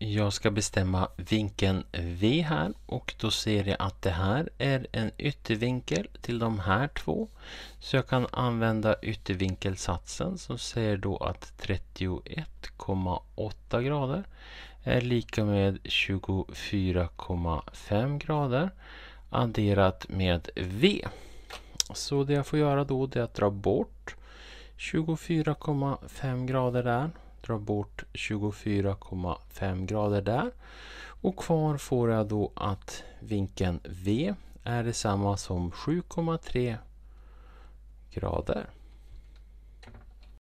Jag ska bestämma vinkeln V här och då ser jag att det här är en yttervinkel till de här två. Så jag kan använda yttervinkelsatsen som säger då att 31,8 grader är lika med 24,5 grader adderat med V. Så det jag får göra då är att dra bort 24,5 grader där drar bort 24,5 grader där. Och kvar får jag då att vinkeln V är detsamma som 7,3 grader.